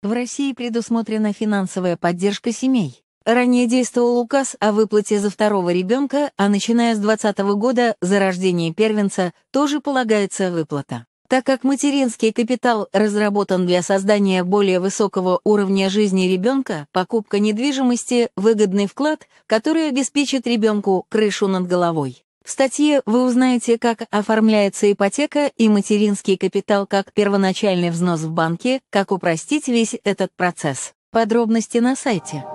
В России предусмотрена финансовая поддержка семей. Ранее действовал указ о выплате за второго ребенка, а начиная с 2020 года за рождение первенца тоже полагается выплата. Так как материнский капитал разработан для создания более высокого уровня жизни ребенка, покупка недвижимости – выгодный вклад, который обеспечит ребенку крышу над головой. В статье вы узнаете, как оформляется ипотека и материнский капитал как первоначальный взнос в банке, как упростить весь этот процесс. Подробности на сайте.